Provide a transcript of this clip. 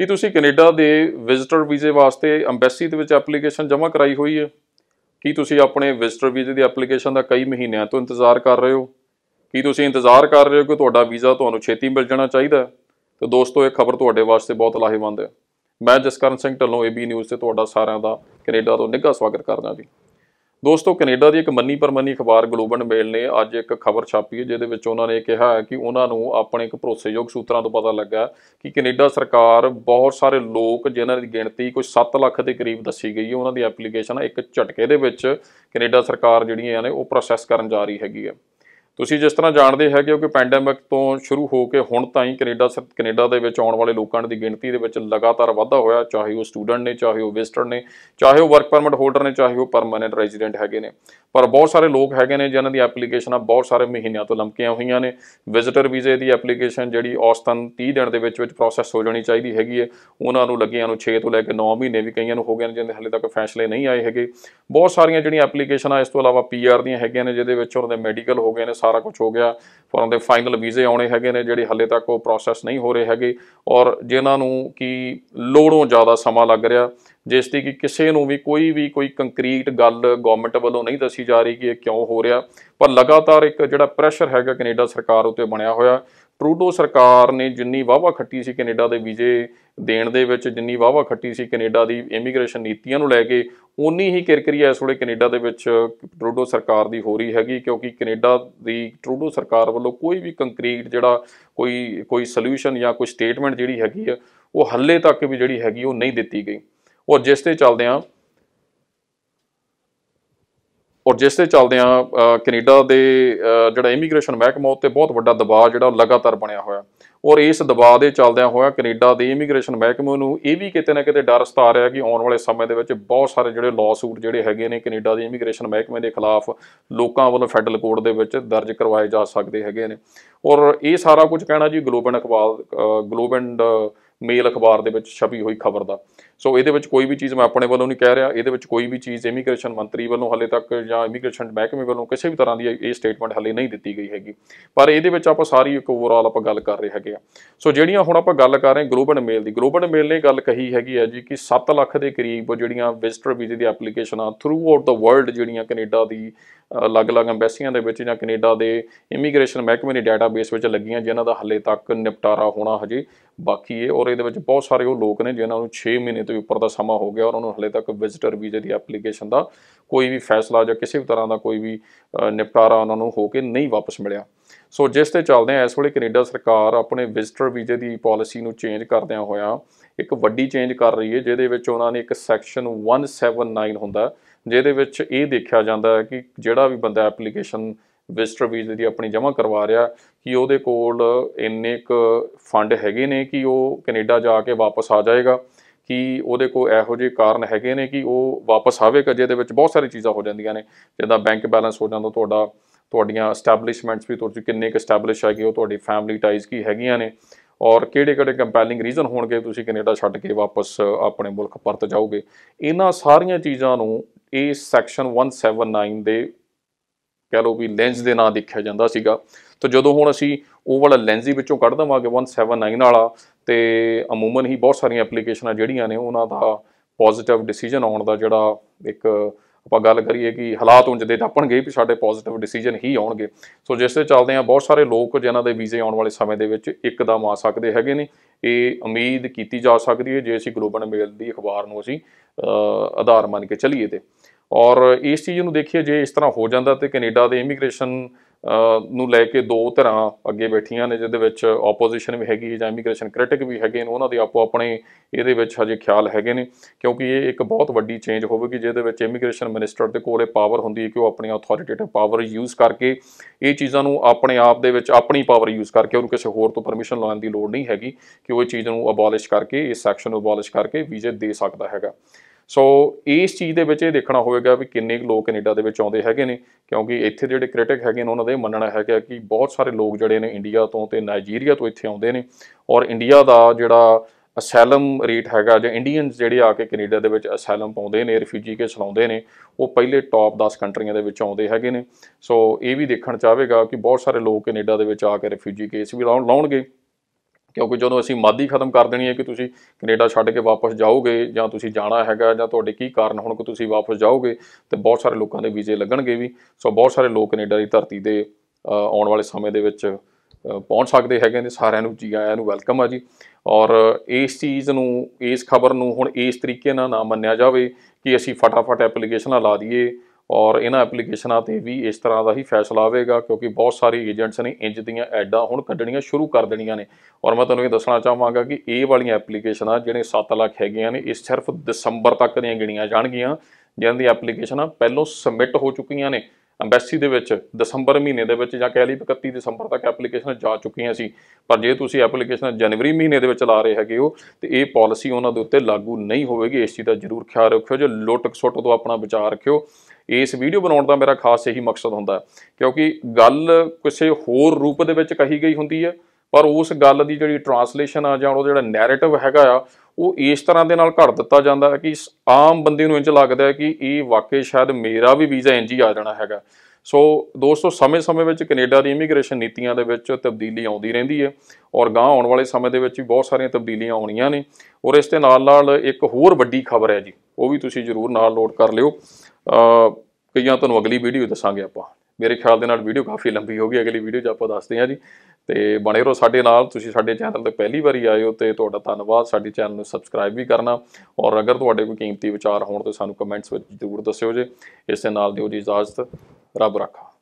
ਕੀ ਤੁਸੀਂ ਕੈਨੇਡਾ ਦੇ ਵਿਜ਼ਟਰ ਵੀਜ਼ੇ ਵਾਸਤੇ ਐਮਬੈਸੀ ਦੇ ਵਿੱਚ ਐਪਲੀਕੇਸ਼ਨ ਜਮ੍ਹਾਂ ਕਰਾਈ ਹੋਈ ਹੈ ਕੀ ਤੁਸੀਂ ਆਪਣੇ ਵਿਜ਼ਟਰ ਵੀਜ਼ੇ ਦੀ ਐਪਲੀਕੇਸ਼ਨ ਦਾ ਕਈ ਮਹੀਨਿਆਂ ਤੋਂ ਇੰਤਜ਼ਾਰ ਕਰ ਰਹੇ ਹੋ ਕੀ ਤੁਸੀਂ ਇੰਤਜ਼ਾਰ ਕਰ ਰਹੇ ਹੋ ਕਿ ਤੁਹਾਡਾ ਵੀਜ਼ਾ ਤੁਹਾਨੂੰ ਛੇਤੀ ਮਿਲ ਜਾਣਾ ਚਾਹੀਦਾ ਹੈ ਤੇ ਦੋਸਤੋ ਇਹ ਖਬਰ ਤੁਹਾਡੇ ਵਾਸਤੇ ਬਹੁਤ ਲਾਹੇਵੰਦ ਹੈ ਮੈਂ ਜਸਕਰਨ ਸਿੰਘ ਢੱਲੋਂ ਏਬੀ ਨਿਊਜ਼ ਤੇ ਤੁਹਾਡਾ ਸਾਰਿਆਂ ਦਾ ਕੈਨੇਡਾ ਤੋਂ ਨਿੱਘਾ ਸਵਾਗਤ ਕਰਦਾ ਜੀ ਦੋਸਤੋ ਕੈਨੇਡਾ ਦੀ ਇੱਕ ਮੰਨੀ ਪਰਮੰਨੀ ਅਖਬਾਰ ਗਲੋਬਲ ਮੇਲ ਨੇ ਅੱਜ ਇੱਕ ਖਬਰ ਛਾਪੀ ਹੈ ਜਿਹਦੇ ਵਿੱਚ ਉਹਨਾਂ ਨੇ ਕਿਹਾ ਹੈ ਕਿ ਉਹਨਾਂ ਨੂੰ ਆਪਣੇ ਇੱਕ ਭਰੋਸੇਯੋਗ ਸੂਤਰਾਂ ਤੋਂ ਪਤਾ ਲੱਗਾ ਕਿ ਕੈਨੇਡਾ ਸਰਕਾਰ ਬਹੁਤ ਸਾਰੇ ਲੋਕ ਜਿਨ੍ਹਾਂ ਦੀ ਗਿਣਤੀ ਕੁਝ 7 ਲੱਖ ਦੇ ਕਰੀਬ ਦੱਸੀ ਗਈ ਹੈ ਉਹਨਾਂ ਦੀ ਐਪਲੀਕੇਸ਼ਨ ਇੱਕ ਝਟਕੇ ਦੇ ਵਿੱਚ ਕੈਨੇਡਾ ਸਰਕਾਰ ਜਿਹੜੀਆਂ ਨੇ ਉਹ ਪ੍ਰੋਸੈਸ ਕਰਨ ਜਾ ਰਹੀ ਹੈਗੀ ਹੈ ਤੁਸੀਂ ਜਿਸ ਤਰ੍ਹਾਂ ਜਾਣਦੇ ਹੈਗੇ ਹੋ ਕਿ ਪੈਂਡੈਮਿਕ ਤੋਂ ਸ਼ੁਰੂ ਹੋ ਕੇ ਹੁਣ ਤਾਈਂ ਕੈਨੇਡਾ ਕੈਨੇਡਾ ਦੇ ਵਿੱਚ ਆਉਣ ਵਾਲੇ ਲੋਕਾਂ ਦੀ ਗਿਣਤੀ ਦੇ ਵਿੱਚ ਲਗਾਤਾਰ ਵਾਧਾ ਹੋਇਆ ਚਾਹੇ ਉਹ ਸਟੂਡੈਂਟ ਨੇ ਚਾਹੇ ਉਹ ਵਿਜ਼ਟਰ ਨੇ ਚਾਹੇ ਉਹ ਵਰਕ ਪਰਮਿਟ ਹੋਲਡਰ ਨੇ ਚਾਹੇ ਉਹ ਪਰਮਨੈਂਟ ਰੈਜ਼ੀਡੈਂਟ ਹੈਗੇ ਨੇ ਪਰ ਬਹੁਤ ਸਾਰੇ ਲੋਕ ਹੈਗੇ ਨੇ ਜਿਨ੍ਹਾਂ ਦੀ ਐਪਲੀਕੇਸ਼ਨਾਂ ਬਹੁਤ ਸਾਰੇ ਮਹੀਨਿਆਂ ਤੋਂ ਲੰਮਕੀਆਂ ਹੋਈਆਂ ਨੇ ਵਿਜ਼ਟਰ ਵੀਜ਼ੇ ਦੀ ਐਪਲੀਕੇਸ਼ਨ ਜਿਹੜੀ ਔਸਤਨ 30 ਦਿਨ ਦੇ ਵਿੱਚ ਵਿੱਚ ਪ੍ਰੋਸੈਸ ਹੋ ਜਾਣੀ ਚਾਹੀਦੀ ਹੈਗੀ ਹੈ ਉਹਨਾਂ ਨੂੰ ਲੱਗਿਆਂ ਨੂੰ 6 ਤੋਂ ਲੈ ਕੇ 9 ਮਹੀਨੇ ਵੀ ਕਈਆਂ ਨੂੰ ਹੋ ਗਏ ਨੇ ਜਿੰਦੇ ਹਲੇ ਤੱਕ ਫੈਸਲੇ ਨਹੀਂ ਆਏ ਹੈਗੇ ਬਹੁਤ ਸਾਰੀਆਂ ਜਿਹੜੀਆਂ ਐਪਲੀਕੇਸ਼ਨਾਂ ਇਸ ਤੋਂ ਇਲਾਵਾ ਪੀਆਰ ਦੀਆਂ ਹੈਗੀਆਂ ਨੇ ਜਿਹਦੇ ਵਿੱਚ ਉਹਨਾਂ ਦੇ ਮੈਡੀਕਲ ਹੋ ਗਏ ਨੇ ਸਾਰਾ ਕੁਝ ਹੋ ਗਿਆ ਫੋਰਨ ਦੇ ਫਾਈਨਲ ਵੀਜ਼ੇ ਆਉਣੇ ਹੈਗੇ ਨੇ ਜਿਹੜੇ ਹੱਲੇ ਤੱਕ ਉਹ ਪ੍ਰੋਸੈਸ ਨਹੀਂ ਹੋ ਰਹੇ ਹੈਗੇ ਔਰ ਜਿਨ੍ਹਾਂ ਨੂੰ ਕਿ ਲੋੜੋਂ ਜ਼ਿਆਦਾ ਸਮਾਂ ਲੱਗ ਰਿਹਾ ਜਿਸ ਦੀ ਕਿ ਕਿਸੇ ਨੂੰ ਵੀ ਕੋਈ ਵੀ ਕੋਈ ਕੰਕਰੀਟ ਗੱਲ ਗਵਰਨਮੈਂਟ ਵੱਲੋਂ ਨਹੀਂ ਦੱਸੀ ਜਾ ਰਹੀ ਕਿ ਇਹ ਕਿਉਂ ਹੋ ਰਿਹਾ ਪਰ ਲਗਾਤਾਰ ਇੱਕ ਜਿਹੜਾ ਪ੍ਰੈਸ਼ਰ ਹੈਗਾ ਕੈਨੇਡਾ ਸਰਕਾਰ ਉੱਤੇ ਬਣਿਆ ਹੋਇਆ ਟਰੂਡੋ ਸਰਕਾਰ ਨੇ ਜਿੰਨੀ ਵਾਵਾ ਖੱਟੀ ਸੀ ਕੈਨੇਡਾ ਦੇ ਵੀਜ਼ੇ ਦੇਣ ਦੇ ਵਿੱਚ ਜਿੰਨੀ ਵਾਵਾ ਖੱਟੀ ਸੀ ਕੈਨੇਡਾ ਦੀ ਇਮੀਗ੍ਰੇਸ਼ਨ ਨੀਤੀਆਂ ਨੂੰ ਲੈ ਕੇ ਉਨੀ ਹੀ ਕਿਰਕਰੀ ਇਸ ਵੇਲੇ ਕੈਨੇਡਾ ਦੇ ਵਿੱਚ ਟਰੂਡੋ ਸਰਕਾਰ ਦੀ ਹੋ ਰਹੀ ਹੈਗੀ ਕਿਉਂਕਿ ਕੈਨੇਡਾ ਦੀ ਟਰੂਡੋ ਸਰਕਾਰ ਵੱਲੋਂ ਕੋਈ ਵੀ ਕੰਕਰੀਟ ਜਿਹੜਾ ਕੋਈ ਕੋਈ ਸੋਲੂਸ਼ਨ ਜਾਂ ਕੋਈ ਸਟੇਟਮੈਂਟ ਜਿਹੜੀ ਹੈਗੀ ਆ ਉਹ ਹੱਲੇ ਤੱਕ ਵੀ ਜਿਹੜੀ ਹੈਗੀ ਉਹ ਨਹੀਂ ਦਿੱਤੀ ਗਈ ਔਰ ਜਿਸ ਤੇ ਚੱਲਦੇ ਆ ਔਰ ਜਿਸ ਦੇ ਚੱਲਦਿਆਂ ਕੈਨੇਡਾ ਦੇ ਜਿਹੜਾ ਇਮੀਗ੍ਰੇਸ਼ਨ ਮਹਿਕਮਾ ਉੱਤੇ ਬਹੁਤ ਵੱਡਾ ਦਬਾਅ ਜਿਹੜਾ ਲਗਾਤਾਰ ਬਣਿਆ ਹੋਇਆ ਔਰ ਇਸ ਦਬਾਅ ਦੇ ਚੱਲਦਿਆਂ ਹੋਇਆ ਕੈਨੇਡਾ ਦੇ ਇਮੀਗ੍ਰੇਸ਼ਨ ਮਹਿਕਮੇ ਨੂੰ ਇਹ ਵੀ ਕਿਤੇ ਨਾ ਕਿਤੇ ਡਰ ਸਤਾ ਰਿਹਾ ਕਿ ਆਉਣ ਵਾਲੇ ਸਮੇਂ ਦੇ ਵਿੱਚ ਬਹੁਤ ਸਾਰੇ ਜਿਹੜੇ ਲਾਅ ਸੂਟ ਜਿਹੜੇ ਹੈਗੇ ਨੇ ਕੈਨੇਡਾ ਦੇ ਇਮੀਗ੍ਰੇਸ਼ਨ ਮਹਿਕਮੇ ਦੇ ਖਿਲਾਫ ਲੋਕਾਂ ਵੱਲੋਂ ਫੈਡਰਲ ਕੋਰਟ ਦੇ ਵਿੱਚ ਦਰਜ ਕਰਵਾਏ ਜਾ ਸਕਦੇ ਹੈਗੇ ਨੇ ਔਰ ਇਹ ਸਾਰਾ ਕੁਝ ਕਹਿਣਾ ਜੀ ਗਲੋਬਲ ਅਖਬਾਰ ਗਲੋਬਲ ਮੇਲ ਅਖਬਾਰ ਦੇ ਵਿੱਚ ਛਪੀ ਹੋਈ ਖਬਰ ਦਾ ਸੋ ਇਹਦੇ ਵਿੱਚ ਕੋਈ ਵੀ ਚੀਜ਼ ਮੈਂ ਆਪਣੇ ਵੱਲੋਂ ਨਹੀਂ ਕਹਿ ਰਿਹਾ ਇਹਦੇ ਵਿੱਚ ਕੋਈ ਵੀ ਚੀਜ਼ ਇਮੀਗ੍ਰੇਸ਼ਨ ਮੰਤਰੀ ਵੱਲੋਂ ਹਲੇ ਤੱਕ ਜਾਂ ਇਮੀਗ੍ਰੇਸ਼ਨ ਮਹਿਕਮੇ ਵੱਲੋਂ ਕਿਸੇ ਵੀ ਤਰ੍ਹਾਂ ਦੀ ਇਹ ਸਟੇਟਮੈਂਟ ਹਲੇ ਨਹੀਂ ਦਿੱਤੀ ਗਈ ਹੈਗੀ ਪਰ ਇਹਦੇ ਵਿੱਚ ਆਪਾਂ ਸਾਰੀ ਇੱਕ ਓਵਰਆਲ ਆਪਾਂ ਗੱਲ ਕਰ ਰਹੇ ਹੈਗੇ ਆ ਸੋ ਜਿਹੜੀਆਂ ਹੁਣ ਆਪਾਂ ਗੱਲ ਕਰ ਰਹੇ ਗਲੋਬਲ ਮੇਲ ਦੀ ਗਲੋਬਲ ਮੇਲ ਨੇ ਗੱਲ ਕਹੀ ਹੈਗੀ ਹੈ ਜੀ ਕਿ 7 ਲੱਖ ਦੇ ਕਰੀਬ ਜਿਹੜੀਆਂ ਵਿਜ਼ਟਰ ਵੀਜ਼ੇ ਦੀ ਆ ਥਰੂ ਆਊਟ ਦਾ ਵਰਲਡ ਜਿਹੜੀਆਂ ਕੈਨੇਡਾ ਦੀ ਅਲੱਗ-ਅਲੱਗ ਐਮਬੈਸੀਆਂ ਦੇ ਵਿੱਚ ਜਾਂ ਕੈਨੇਡਾ ਦੇ ਇਮੀਗ੍ਰੇਸ਼ਨ ਮਹਿਕਮੇ ਦੇ ਡਾਟਾਬੇਸ ਵਿੱਚ ਲੱਗੀਆਂ ਜਿਨ੍ਹਾਂ ਦਾ ਹੱਲੇ ਤੱਕ ਨਿਪਟਾਰਾ ਹੋਣਾ ਹਜੇ ਬਾਕੀ ਹੈ ਔਰ ਇਹਦੇ ਵਿੱਚ ਬਹੁਤ ਸਾਰੇ ਉਹ ਲੋਕ ਨੇ ਜਿਨ੍ਹਾਂ ਨੂੰ 6 ਮਹੀਨੇ ਤੋਂ ਉੱਪਰ ਦਾ ਸਮਾਂ ਹੋ ਗਿਆ ਔਰ ਉਹਨਾਂ ਨੂੰ ਹਲੇ ਤੱਕ ਵਿਜ਼ਟਰ ਵੀਜ਼ੇ ਦੀ ਐਪਲੀਕੇਸ਼ਨ ਦਾ ਕੋਈ ਵੀ ਫੈਸਲਾ ਜਾਂ ਕਿਸੇ ਵੀ ਤਰ੍ਹਾਂ ਦਾ ਕੋਈ ਵੀ ਨਿਪਟਾਰਾ ਉਹਨਾਂ ਨੂੰ ਹੋ ਕੇ ਨਹੀਂ ਵਾਪਸ ਮਿਲਿਆ ਸੋ ਜਿਸ ਤੇ ਚੱਲਦੇ ਆ ਇਸ ਵੇਲੇ ਕੈਨੇਡਾ ਸਰਕਾਰ ਆਪਣੇ ਵਿਜ਼ਟਰ ਵੀਜ਼ੇ ਦੀ ਪਾਲਿਸੀ ਨੂੰ ਚੇਂਜ ਕਰਦਿਆਂ ਹੋਇਆ ਇੱਕ ਵੱਡੀ ਚੇਂਜ ਕਰ ਰਹੀ ਹੈ ਜਿਹਦੇ ਵਿੱਚ ਉਹਨਾਂ ਨੇ ਇੱਕ ਸੈਕਸ਼ਨ 179 ਹੁੰਦਾ ਜਿਹਦੇ ਵਿੱਚ ਇਹ ਦੇਖਿਆ ਜਾਂਦਾ ਹੈ ਕਿ ਜਿਹੜਾ ਵੀ ਬੰਦਾ ਐਪਲੀਕੇਸ਼ਨ ਵਿਜ਼ਟਰ ਵੀਜ਼ੇ ਦੀ ਆਪਣੀ ਜਮ੍ਹਾਂ ਕਰਵਾ ਰਿਹਾ ਕਿ ਉਹਦੇ ਕੋਲ ਇੰਨੇ ਇੱਕ ਫੰਡ ਹੈਗੇ ਨੇ ਕਿ ਉਹ ਕੈਨੇਡਾ ਜਾ ਕੇ ਵਾਪਸ ਆ ਜਾਏਗਾ ਕਿ ਉਹਦੇ ਕੋ ਇਹੋ ਜਿਹੇ ਕਾਰਨ ਹੈਗੇ ਨੇ ਕਿ ਉਹ ਵਾਪਸ ਆਵੇ ਆਵੇਗਾ ਜਿਹਦੇ ਵਿੱਚ ਬਹੁਤ ਸਾਰੀ ਚੀਜ਼ਾਂ ਹੋ ਜਾਂਦੀਆਂ ਨੇ ਜਿੱਦਾਂ ਬੈਂਕ ਬੈਲੈਂਸ ਹੋ ਜਾਂਦਾ ਤੁਹਾਡਾ ਤੁਹਾਡੀਆਂ ਐਸਟੈਬਲਿਸ਼ਮੈਂਟਸ ਵੀ ਤੁਹਾਡੇ ਕਿੰਨੇ ਕ ਐਸਟੈਬਲਿਸ਼ ਹੈਗੇ ਉਹ ਤੁਹਾਡੀ ਫੈਮਿਲੀ ਟਾਈਜ਼ ਕੀ ਹੈਗੀਆਂ ਨੇ ਔਰ ਕਿਹੜੇ ਕਿਹੜੇ ਕੰਪੈਲਿੰਗ ਰੀਜ਼ਨ ਹੋਣਗੇ ਤੁਸੀਂ ਕੈਨੇਡਾ ਛੱਡ ਕੇ ਵਾਪਸ ਆਪਣੇ ਮੁਲਕ ਪਰਤ ਜਾਓਗੇ ਇਹਨਾਂ ਸਾਰੀਆਂ ਚੀਜ਼ਾਂ ਨੂੰ ਇਹ ਸੈਕਸ਼ਨ 179 ਦੇ ਕਹ ਲੋ ਵੀ ਲੈਂਸ ਦੇ ਨਾਂ ਦੇਖਿਆ ਜਾਂਦਾ ਸੀਗਾ ਤਾਂ ਜਦੋਂ ਹੁਣ ਅਸੀਂ ਉਹ ਵਾਲਾ ਲੈਂਜ਼ੀ ਹੀ ਵਿੱਚੋਂ ਕੱਢ ਦਵਾਂਗੇ 179 ਵਾਲਾ ਤੇ ਅਮੂਮਨ ਹੀ ਬਹੁਤ ਸਾਰੀਆਂ ਐਪਲੀਕੇਸ਼ਨਾਂ ਜਿਹੜੀਆਂ ਨੇ ਉਹਨਾਂ ਦਾ ਪੋਜ਼ਿਟਿਵ ਡਿਸੀਜਨ ਆਉਣ ਦਾ ਜਿਹੜਾ ਇੱਕ ਆਪਾਂ ਗੱਲ ਕਰੀਏ ਕਿ ਹਾਲਾਤ ਉਂਝ ਦੇ ਟੱਪਣਗੇ ਵੀ ਸਾਡੇ ਪੋਜ਼ਿਟਿਵ ਡਿਸੀਜਨ ਹੀ ਆਉਣਗੇ ਸੋ ਜਿਸ ਤੇ ਚੱਲਦੇ ਆ ਬਹੁਤ ਸਾਰੇ ਲੋਕ ਜਿਨ੍ਹਾਂ ਦੇ ਵੀਜ਼ੇ ਆਉਣ ਵਾਲੇ ਸਮੇਂ ਦੇ ਵਿੱਚ ਇੱਕਦਮ ਆ ਸਕਦੇ ਹੈਗੇ ਨੇ ਇਹ ਉਮੀਦ ਕੀਤੀ ਜਾ ਸਕਦੀ ਹੈ ਜੇ ਅਸੀਂ ਗਲੋਬਲ ਮੇਲ ਦੀ ਅਖਬਾਰ ਨੂੰ ਅਸੀਂ ਆਧਾਰ ਮੰਨ ਕੇ ਚੱਲੀਏ ਤੇ ਔਰ ਇਸ ਚੀਜ਼ ਨੂੰ ਦੇਖੀਏ ਜੇ ਇਸ ਤਰ੍ਹਾਂ ਹੋ ਜਾਂਦਾ ਤੇ ਕੈਨੇਡਾ ਦੇ ਇਮੀਗ੍ਰੇਸ਼ਨ ਨੂੰ ਲੈ ਕੇ ਦੋ ਧਿਰਾਂ ਅੱਗੇ ਬੈਠੀਆਂ ਨੇ ਜਿਹਦੇ ਵਿੱਚ ਆਪੋਜੀਸ਼ਨ ਵੀ ਹੈਗੀ ਹੈ ਜਾਂ ਇਮੀਗ੍ਰੇਸ਼ਨ ਕ੍ਰਿਟਿਕ ਵੀ ਹੈਗੇ ਨੇ ਉਹਨਾਂ ਦੇ ਆਪੋ ਆਪਣੇ ਇਹਦੇ ਵਿੱਚ ਹਜੇ ਖਿਆਲ ਹੈਗੇ ਨੇ ਕਿਉਂਕਿ ਇਹ ਇੱਕ ਬਹੁਤ ਵੱਡੀ ਚੇਂਜ ਹੋਵੇਗੀ ਜਿਹਦੇ ਵਿੱਚ ਇਮੀਗ੍ਰੇਸ਼ਨ ਮਿਨਿਸਟਰ ਦੇ ਕੋਲੇ ਪਾਵਰ ਹੁੰਦੀ ਹੈ ਕਿ ਉਹ ਆਪਣੀ ਅਥਾਰਟੀਟਿਵ ਪਾਵਰ ਯੂਜ਼ ਕਰਕੇ ਇਹ ਚੀਜ਼ਾਂ ਨੂੰ ਆਪਣੇ ਆਪ ਦੇ ਵਿੱਚ ਆਪਣੀ ਪਾਵਰ ਯੂਜ਼ ਕਰਕੇ ਉਹਨੂੰ ਕਿਸੇ ਹੋਰ ਤੋਂ ਪਰਮਿਸ਼ਨ ਲੈਣ ਦੀ ਲੋੜ ਨਹੀਂ ਹੈਗੀ ਕਿ ਉਹ ਇਹ ਚੀਜ਼ ਨੂੰ ਅਬੋਲਿਸ਼ ਕਰਕੇ ਇਸ ਸੈਕਸ਼ਨ ਨੂੰ ਅਬੋਲਿਸ਼ ਕਰਕੇ ਵੀਜ਼ੇ ਦੇ ਸਕਦਾ ਹੈਗਾ ਸੋ ਇਸ ਚੀਜ਼ ਦੇ ਵਿੱਚ ਇਹ ਦੇਖਣਾ ਹੋਵੇਗਾ ਵੀ ਕਿੰਨੇ ਲੋਕ ਕੈਨੇਡਾ ਦੇ ਵਿੱਚ ਆਉਂਦੇ ਹੈਗੇ ਨੇ ਕਿਉਂਕਿ ਇੱਥੇ ਜਿਹੜੇ ਕ੍ਰਿਟਿਕ ਹੈਗੇ ਨੇ ਉਹਨਾਂ ਦਾ ਇਹ ਮੰਨਣਾ ਹੈਗਾ ਕਿ ਬਹੁਤ ਸਾਰੇ ਲੋਕ ਜਿਹੜੇ ਨੇ ਇੰਡੀਆ ਤੋਂ ਤੇ ਨਾਈਜੀਰੀਆ ਤੋਂ ਇੱਥੇ ਆਉਂਦੇ ਨੇ ਔਰ ਇੰਡੀਆ ਦਾ ਜਿਹੜਾ ਅਸੈਲਮ ਰੇਟ ਹੈਗਾ ਜਾਂ ਇੰਡੀਅਨਸ ਜਿਹੜੇ ਆ ਕੇ ਕੈਨੇਡਾ ਦੇ ਵਿੱਚ ਅਸੈਲਮ ਪਾਉਂਦੇ ਨੇ ਰਿਫਿਊਜੀ ਕੇਸ ਲਾਉਂਦੇ ਨੇ ਉਹ ਪਹਿਲੇ ਟੌਪ 10 ਕੰਟਰੀਆਂ ਦੇ ਵਿੱਚ ਆਉਂਦੇ ਹੈਗੇ ਨੇ ਸੋ ਇਹ ਵੀ ਦੇਖਣ ਚਾਹੇਗਾ ਕਿ ਬਹੁਤ ਸਾਰੇ ਲੋਕ ਕੈਨੇਡਾ ਦੇ ਵਿੱਚ ਆ ਕੇ ਰਿਫਿਊਜੀ ਕੇਸ ਵੀ ਲਾਉਣਗੇ ਕਿਉਂਕਿ ਜਦੋਂ ਅਸੀਂ ਮਾਦੀ ਖਤਮ ਕਰ ਦੇਣੀ ਹੈ ਕਿ ਤੁਸੀਂ ਕੈਨੇਡਾ ਛੱਡ ਕੇ ਵਾਪਸ ਜਾਓਗੇ ਜਾਂ ਤੁਸੀਂ ਜਾਣਾ ਹੈਗਾ ਜਾਂ ਤੁਹਾਡੇ ਕੀ ਕਾਰਨ ਹੋਣ ਕਿ ਤੁਸੀਂ ਵਾਪਸ ਜਾਓਗੇ ਤੇ ਬਹੁਤ ਸਾਰੇ ਲੋਕਾਂ ਦੇ ਵੀਜ਼ੇ ਲੱਗਣਗੇ ਵੀ ਸੋ ਬਹੁਤ ਸਾਰੇ ਲੋਕ ਕੈਨੇਡਾ ਦੀ ਧਰਤੀ ਦੇ ਆਉਣ ਵਾਲੇ ਸਮੇਂ ਦੇ ਵਿੱਚ ਪਹੁੰਚ ਸਕਦੇ ਹੈਗੇ ਨੇ ਸਾਰਿਆਂ ਨੂੰ ਜੀ ਆਇਆਂ ਨੂੰ ਵੈਲਕਮ ਆ ਜੀ ਔਰ ਇਸ ਚੀਜ਼ ਨੂੰ ਇਸ ਖਬਰ ਨੂੰ ਹੁਣ ਇਸ ਤਰੀਕੇ ਨਾਲ ਨਾ ਮੰਨਿਆ ਜਾਵੇ ਕਿ ਅਸੀਂ ਫਟਾਫਟ ਐਪਲੀਕੇਸ਼ਨਾਂ ਲਾ ਦਈਏ ਔਰ ਇਹਨਾਂ ਐਪਲੀਕੇਸ਼ਨਾਂ ਤੇ ਵੀ ਇਸ ਤਰ੍ਹਾਂ ਦਾ ਹੀ ਫੈਸਲਾ ਆਵੇਗਾ ਕਿਉਂਕਿ ਬਹੁਤ ਸਾਰੀ ਏਜੰਟਸ ਨੇ ਇੰਜ ਦੀਆਂ ਐਡਾਂ ਹੁਣ ਕੱਢਣੀਆਂ ਸ਼ੁਰੂ ਕਰ ਦੇਣੀਆਂ ਨੇ ਔਰ ਮੈਂ ਤੁਹਾਨੂੰ ਇਹ ਦੱਸਣਾ ਚਾਹਾਂਗਾ ਕਿ ਇਹ ਵਾਲੀਆਂ ਐਪਲੀਕੇਸ਼ਨਾਂ ਜਿਹੜੇ 7 ਲੱਖ ਹੈਗੀਆਂ ਨੇ ਇਹ ਸਿਰਫ ਦਸੰਬਰ ਤੱਕ ਦੀਆਂ ਗਿਣੀਆਂ ਜਾਣਗੀਆਂ ਜਿਹਨਾਂ ਦੀ ਐਪਲੀਕੇਸ਼ਨਾਂ ਪਹਿਲਾਂ ਸਬਮਿਟ ਹੋ ਚੁੱਕੀਆਂ ਨੇ ਐਮਬੈਸੀ ਦੇ ਵਿੱਚ ਦਸੰਬਰ ਮਹੀਨੇ ਦੇ ਵਿੱਚ ਜਾਂ ਕਹਿ ਲਈ 31 ਦਸੰਬਰ ਤੱਕ ਐਪਲੀਕੇਸ਼ਨ ਜਾ ਚੁੱਕੀਆਂ ਸੀ ਪਰ ਜੇ ਤੁਸੀਂ ਐਪਲੀਕੇਸ਼ਨ ਜਨਵਰੀ ਮਹੀਨੇ ਦੇ ਵਿੱਚ ਲਾ ਰਹੇ ਹੈਗੇ ਹੋ ਤੇ ਇਹ ਪਾਲਿਸੀ ਉਹਨਾਂ ਦੇ ਉੱਤੇ ਲਾਗੂ ਨਹੀਂ ਹੋਵੇਗੀ ਇਸ ਚੀਜ਼ ਦਾ ਜ਼ਰੂਰ ਖਿਆਲ ਰੱਖਿਓ ਜੋ ਲੋਟਕ ਸੁੱਟ ਤੋਂ ਆਪਣਾ ਵਿਚਾਰ ਰੱਖਿਓ ਇਸ ਵੀਡੀਓ ਬਣਾਉਣ ਦਾ ਮੇਰਾ ਖਾਸ ਇਹੀ ਮਕਸਦ ਹੁੰਦਾ ਕਿਉਂਕਿ ਗੱਲ ਕਿਸੇ ਹੋਰ ਰੂਪ ਦੇ ਵਿੱਚ ਕਹੀ ਗਈ ਹੁੰਦੀ ਹੈ ਪਰ ਉਸ ਗੱਲ ਦੀ ਜਿਹੜੀ ਟਰਾਂਸਲੇਸ਼ਨ ਆ ਜਾਂ ਉਹ ਜਿਹੜਾ ਨੈਰੇਟਿਵ ਹੈਗਾ ਆ ਉਹ ਇਸ ਤਰ੍ਹਾਂ ਦੇ ਨਾਲ ਘੜ ਦਿੱਤਾ ਜਾਂਦਾ ਹੈ ਕਿ ਆਮ ਬੰਦੇ ਨੂੰ ਇੰਜ ਲੱਗਦਾ ਹੈ ਕਿ ਇਹ ਵਾਕਈ ਸ਼ਾਇਦ ਮੇਰਾ ਵੀ ਵੀਜ਼ਾ ਇੰਜ ਹੀ ਆ ਜਾਣਾ ਹੈਗਾ ਸੋ ਦੋਸਤੋ ਸਮੇਂ-ਸਮੇਂ ਵਿੱਚ ਕੈਨੇਡਾ ਦੀ ਇਮੀਗ੍ਰੇਸ਼ਨ ਨੀਤੀਆਂ ਦੇ ਵਿੱਚ ਤਬਦੀਲੀ ਆਉਂਦੀ ਰਹਿੰਦੀ ਹੈ ਔਰ ਗਾਂ ਆਉਣ ਵਾਲੇ ਸਮੇਂ ਦੇ ਵਿੱਚ ਵੀ ਬਹੁਤ ਸਾਰੀਆਂ ਤਬਦੀਲੀਆਂ ਆਉਣੀਆਂ ਨੇ ਔਰ ਇਸ ਦੇ ਨਾਲ-ਨਾਲ ਇੱਕ ਹੋਰ ਵੱਡੀ ਖਬਰ ਹੈ ਜੀ ਉਹ ਵੀ ਤੁਸੀਂ ਜ਼ਰੂਰ ਨਾਲ ਨੋਟ ਕਰ ਲਿਓ ਕਈਆਂ ਤੁਹਾਨੂੰ ਅਗਲੀ ਵੀਡੀਓ ਦੱਸਾਂਗੇ ਆਪਾਂ ਮੇਰੇ ਖਿਆਲ ਦੇ ਨਾਲ ਵੀਡੀਓ ਕਾਫੀ ਲੰਬੀ ਹੋ ਗਈ ਅਗਲੀ ਵੀਡੀਓ 'ਚ ਆਪਾਂ ਦੱਸਦੇ ਹਾਂ ਜੀ ਤੇ ਬਣੇ ਰਹੋ ਸਾਡੇ ਨਾਲ ਤੁਸੀਂ ਸਾਡੇ ਚੈਨਲ ਤੇ ਪਹਿਲੀ ਵਾਰੀ ਆਏ ਹੋ ਤੇ ਤੁਹਾਡਾ ਧੰਨਵਾਦ ਸਾਡੇ ਚੈਨਲ ਨੂੰ ਸਬਸਕ੍ਰਾਈਬ ਵੀ ਕਰਨਾ ਔਰ ਅਗਰ ਤੁਹਾਡੇ ਕੋਈ ਕੀਮਤੀ ਵਿਚਾਰ ਹੋਣ ਤੇ ਸਾਨੂੰ ਕਮੈਂਟਸ ਵਿੱਚ ਜ਼ਰੂਰ ਦੱਸਿਓ ਜੇ ਇਸੇ ਨਾਲ ਦਿਓ ਜੀ ਇਜਾਜ਼ਤ ਰੱਬ ਰੱਖਾ